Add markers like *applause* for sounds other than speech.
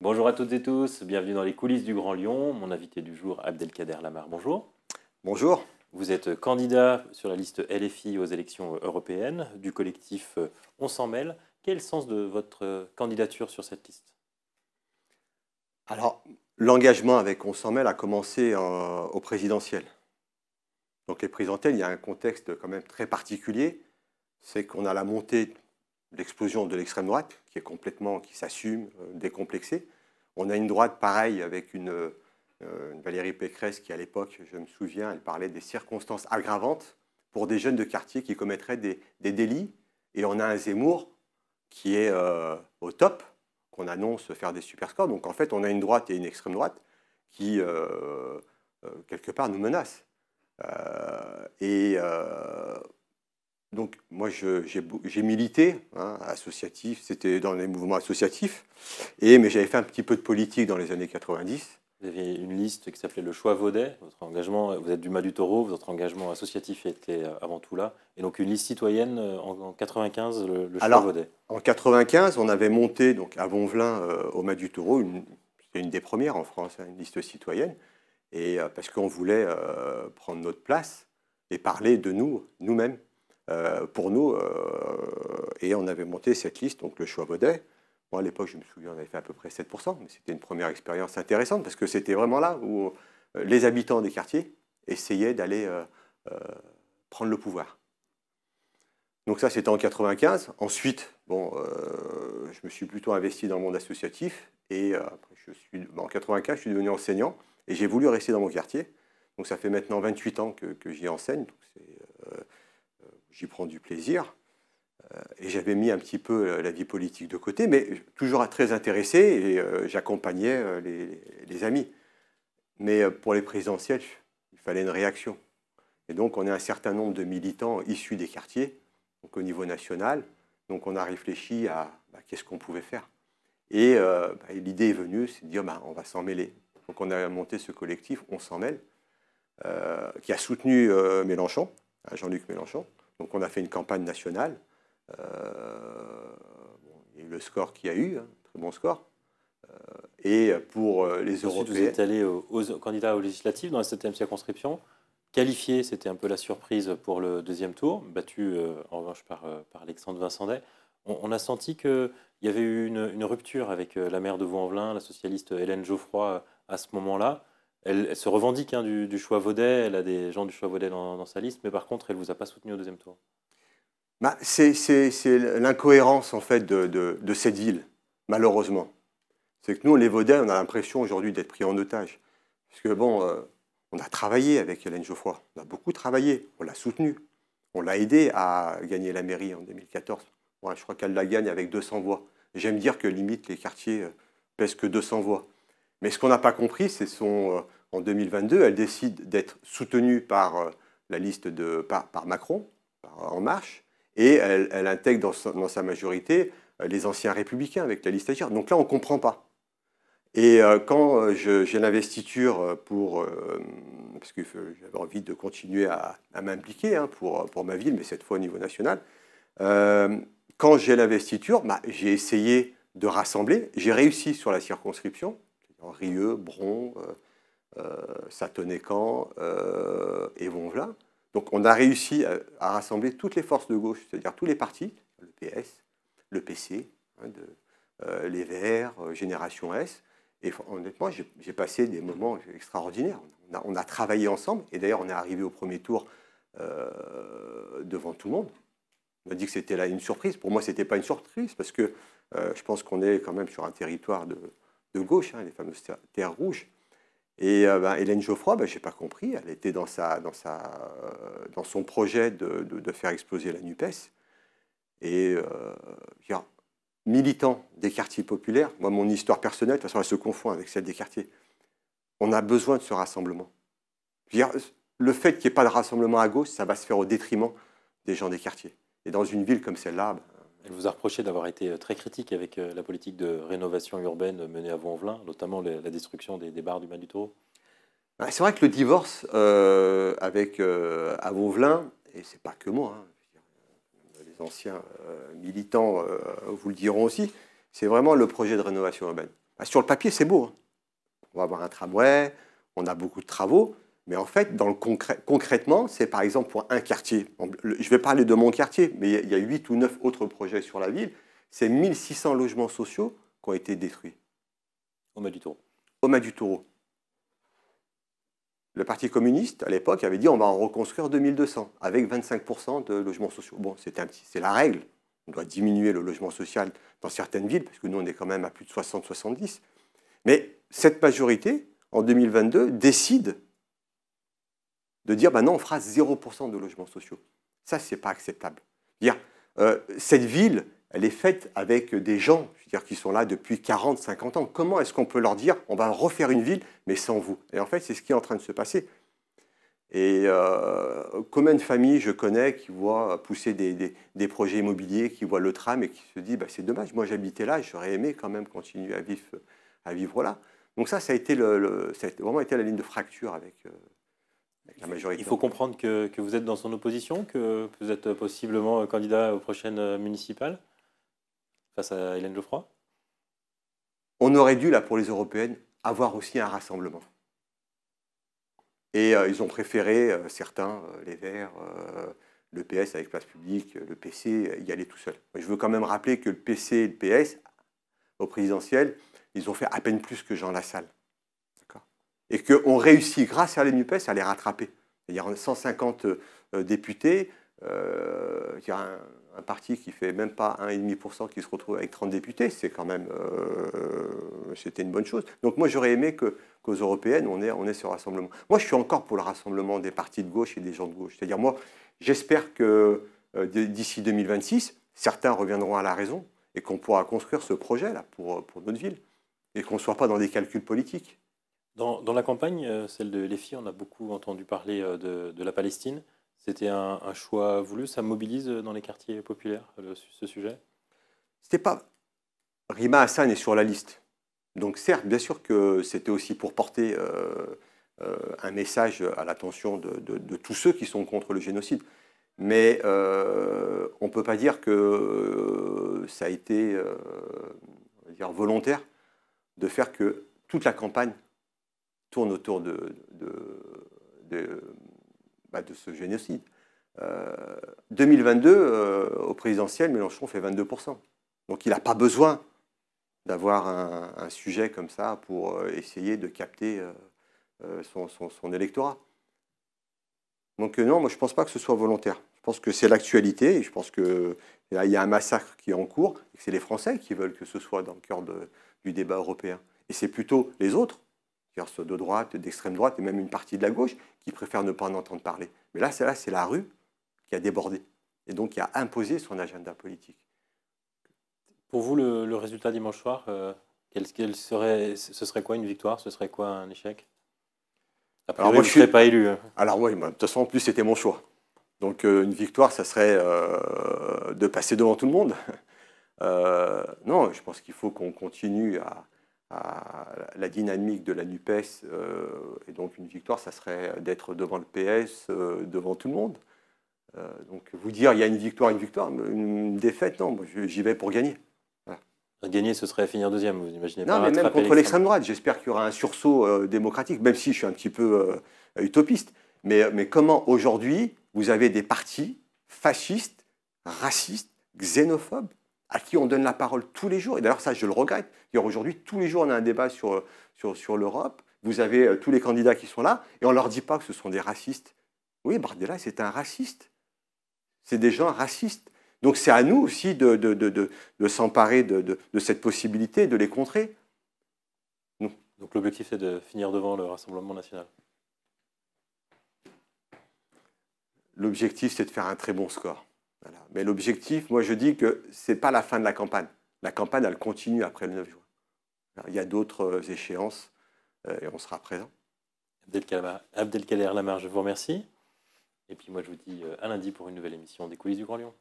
Bonjour à toutes et tous, bienvenue dans les coulisses du Grand Lyon. Mon invité du jour, Abdelkader Lamar, bonjour. Bonjour. Vous êtes candidat sur la liste LFI aux élections européennes du collectif euh, On s'en mêle. Quel est le sens de votre euh, candidature sur cette liste Alors, l'engagement avec On s'en mêle a commencé euh, au présidentiel. Donc les présidentielles, il y a un contexte quand même très particulier. C'est qu'on a la montée l'explosion de l'extrême droite, qui est complètement, qui s'assume, euh, décomplexée. On a une droite pareille avec euh, une, Valérie Pécresse qui, à l'époque, je me souviens, elle parlait des circonstances aggravantes pour des jeunes de quartier qui commettraient des, délits. Et on a un Zemmour qui est euh, au top, qu'on annonce faire des super scores. Donc en fait, on a une droite et une extrême droite qui, quelque part, nous menacent. et donc moi, j'ai milité, hein, associatif, c'était dans les mouvements associatifs, et, mais j'avais fait un petit peu de politique dans les années 90. Vous aviez une liste qui s'appelait Le Choix Vaudet. Votre engagement, vous êtes du Mas du Taureau, votre engagement associatif était avant tout là. Et donc une liste citoyenne euh, en, 95, le, Choix Alors, Vaudet. En 95, on avait monté donc à Bonvelin, euh, au Mas du Taureau, c'est une des premières en France, hein, une liste citoyenne, et euh, parce qu'on voulait prendre notre place et parler de nous, nous-mêmes. Euh, pour nous. Euh, et on avait monté cette liste, donc le choix Baudet. Moi, à l'époque, je me souviens, on avait fait à peu près 7%, mais c'était une première expérience intéressante parce que c'était vraiment là où euh, les habitants des quartiers essayaient d'aller prendre le pouvoir. Donc ça, c'était en 95. Ensuite, bon, je me suis plutôt investi dans le monde associatif. Et je suis, en 95, je suis devenu enseignant et j'ai voulu rester dans mon quartier. Donc ça fait maintenant 28 ans que, j'y enseigne. Donc j'y prends du plaisir. Euh, et j'avais mis un petit peu euh, la vie politique de côté, mais toujours très intéressé et euh, j'accompagnais les, amis. Mais pour les présidentielles, il fallait une réaction. Et donc on a un certain nombre de militants issus des quartiers, donc au niveau national. Donc on a réfléchi à bah, qu'est-ce qu'on pouvait faire. Bah, et l'idée est venue, c'est de dire bah, on va s'en mêler. Donc on a monté ce collectif, on s'en mêle, qui a soutenu Mélenchon, Jean-Luc Mélenchon. Donc on a fait une campagne nationale. Euh, le score qu'il y a eu, hein, très bon score. Euh, et pour euh, les Européens. vous êtes allé aux, candidats aux législatives dans la 7e circonscription. Qualifié, c'était un peu la surprise pour le deuxième tour, battu en revanche par, Alexandre Vincendet. On, on a senti qu'il y avait eu une, rupture avec la maire de vaux en la socialiste Hélène Geoffroy, à ce moment-là. Elle, se revendique hein, du, choix Vaudet, elle a des gens du choix Vaudet dans, sa liste, mais par contre, elle ne vous a pas soutenu au deuxième tour. Bah, c'est l'incohérence en fait de, cette ville, malheureusement. C'est que nous, les Vaudets, on a l'impression aujourd'hui d'être pris en otage. Parce que bon, euh, on a travaillé avec Hélène Geoffroy, on a beaucoup travaillé, on l'a soutenue, on l'a aidée à gagner la mairie en 2014. je crois qu'elle la gagne avec 200 voix. J'aime dire que limite les quartiers euh, pèsent que 200 voix. Mais ce qu'on n'a pas compris, c'est son, euh, en 2022, elle décide d'être soutenue par euh, la liste de par, par Macron, euh, En Marche, et elle, intègre dans sa, majorité euh, les anciens républicains avec la liste agir. Donc là, on ne comprend pas. Et quand j'ai l'investiture pour, parce que j'avais envie de continuer à, m'impliquer hein, pour, pour ma ville, mais cette fois au niveau national, quand j'ai l'investiture, bah, j'ai essayé de rassembler, j'ai réussi sur la circonscription, Rieux, Bron, euh, ça tenait quand euh, et voilà Donc on a réussi à, rassembler toutes les forces de gauche, c'est-à-dire tous les partis, le PS, le PC, hein, de, euh, les Verts, Génération S. Et honnêtement, j'ai passé des moments extraordinaires. On a, travaillé ensemble, et d'ailleurs on est arrivé au premier tour devant tout le monde. On a dit que c'était là une surprise. Pour moi, ce n'était pas une surprise, parce que je pense qu'on est quand même sur un territoire de, gauche, hein, les fameuses terres rouges. Et euh, ben, Hélène Geoffroy, ben, je n'ai pas compris, elle était dans, sa, dans, sa, euh, dans son projet de, de, faire exploser la NUPES. Et euh, militant des quartiers populaires, moi mon histoire personnelle, de toute façon elle se confond avec celle des quartiers, on a besoin de ce rassemblement. le fait qu'il n'y ait pas de rassemblement à gauche, ça va se faire au détriment des gens des quartiers. Et dans une ville comme celle-là, ben, vous a reproché d'avoir été euh, très critique avec euh, la politique de rénovation urbaine menée à Vauvelin, notamment la destruction des, bars du Mas du Taureau. Ah, c'est vrai que le divorce euh, avec à Vauvelin, et c'est pas que moi, hein, les anciens militants vous le diront aussi, c'est vraiment le projet de rénovation urbaine. Bah, sur le papier, c'est beau. Hein. On va avoir un tramway, on a beaucoup de travaux, mais en fait, concrètement, c'est par exemple pour un quartier. Je vais parler de mon quartier, mais il y a 8 ou 9 autres projets sur la ville. C'est 1600 logements sociaux qui ont été détruits. Au Mas du Taureau. Au du Taureau. Le Parti communiste, à l'époque, avait dit on va en reconstruire 2200 avec 25% de logements sociaux. Bon, c'est la règle. On doit diminuer le logement social dans certaines villes, parce que nous, on est quand même à plus de 60-70. Mais cette majorité, en 2022, décide de dire, ben non, on fera 0% de logements sociaux. Ça, ce n'est pas acceptable. Dire, euh, cette ville, elle est faite avec des gens je veux dire, qui sont là depuis 40, 50 ans. Comment est-ce qu'on peut leur dire, on va refaire une ville, mais sans vous Et en fait, c'est ce qui est en train de se passer. Et euh, combien de familles je connais qui voient pousser des, projets immobiliers, qui voient le tram et qui se dit, bah, c'est dommage, moi j'habitais là, j'aurais aimé quand même continuer à vivre, à vivre là. Donc ça, ça a, été le, vraiment été la ligne de fracture avec, euh, il faut comprendre que, vous êtes dans son opposition, que vous êtes possiblement candidat aux prochaines municipales face à Hélène Geoffroy On aurait dû, là, pour les européennes, avoir aussi un rassemblement. Et euh, ils ont préféré, euh, certains, euh, les Verts, le PS avec place publique, le PC, y aller tout seul. je veux quand même rappeler que le PC et le PS, au présidentiel, ils ont fait à peine plus que Jean Lassalle et qu'on réussit grâce à Nupes à les rattraper. Il y a 150 euh, députés, euh, il y a un, parti qui fait même pas 1,5% qui se retrouve avec 30 députés, c'est quand même, euh, c'était une bonne chose. Donc moi j'aurais aimé que, qu'aux européennes on ait on est ce rassemblement. Moi je suis encore pour le rassemblement des partis de gauche et des gens de gauche. C'est-à-dire moi j'espère que d'ici 2026 certains reviendront à la raison et qu'on pourra construire ce projet là pour pour notre ville et qu'on ne soit pas dans des calculs politiques. Dans, la campagne, euh, celle de l'EFI, on a beaucoup entendu parler euh, de, la Palestine. C'était un, choix voulu. Ça mobilise dans les quartiers populaires euh, ce sujet C'était pas. Rima Hassan est sur la liste. Donc, certes, bien sûr que c'était aussi pour porter un message à l'attention de, tous ceux qui sont contre le génocide. Mais on ne peut pas dire que ça a été dire, volontaire de faire que toute la campagne tourne autour de, de, bah, ce génocide. 2022, euh, euh, au présidentiel, Mélenchon fait 22%. Donc il n'a pas besoin d'avoir un, sujet comme ça pour euh, essayer de capter son, son, électorat. Donc non, moi je ne pense pas que ce soit volontaire. Je pense que c'est l'actualité je pense qu'il y a un massacre qui est en cours et c'est les Français qui veulent que ce soit dans le cœur du débat européen. Et c'est plutôt les autres cest de droite, d'extrême droite et même une partie de la gauche qui préfèrent ne pas en entendre parler. Mais là, c'est c'est la rue qui a débordé et donc qui a imposé son agenda politique. Pour vous, le, résultat dimanche soir, euh, serait, ce serait quoi une victoire Ce serait quoi un échec Après, Alors moi, je ne suis... pas élu. Hein. Alors oui, de toute façon, en plus, c'était mon choix. Donc euh, une victoire, ça serait euh, de passer devant tout le monde. *laughs* non, je pense qu'il faut qu'on continue à, à la dynamique de la NUPES. Euh, et donc une victoire, ça serait d'être devant le PS, euh, devant tout le monde. Euh, donc vous dire il y a une victoire, une victoire, une défaite, non, j'y vais pour gagner. Gagner, ce serait finir deuxième, vous imaginez Non, mais même contre l'extrême droite, j'espère qu'il y aura un sursaut démocratique, même si je suis un petit peu utopiste. Mais, mais comment aujourd'hui, vous avez des partis fascistes, racistes, xénophobes, à qui on donne la parole tous les jours. Et d'ailleurs, ça, je le regrette. Aujourd'hui, tous les jours, on a un débat sur, sur, l'Europe. Vous avez euh, tous les candidats qui sont là, et on ne leur dit pas que ce sont des racistes. Oui, Bardella, c'est un raciste. C'est des gens racistes. Donc c'est à nous aussi de, de s'emparer de, cette possibilité, de les contrer. Nous. Donc l'objectif, c'est de finir devant le Rassemblement national. L'objectif, c'est de faire un très bon score. Mais l'objectif, moi je dis que ce n'est pas la fin de la campagne. La campagne, elle continue après le 9 juin. Il y a d'autres euh, échéances euh, et on sera présent. Abdelkader Lamar, je vous remercie. Et puis moi je vous dis euh, à lundi pour une nouvelle émission des coulisses du Grand Lyon.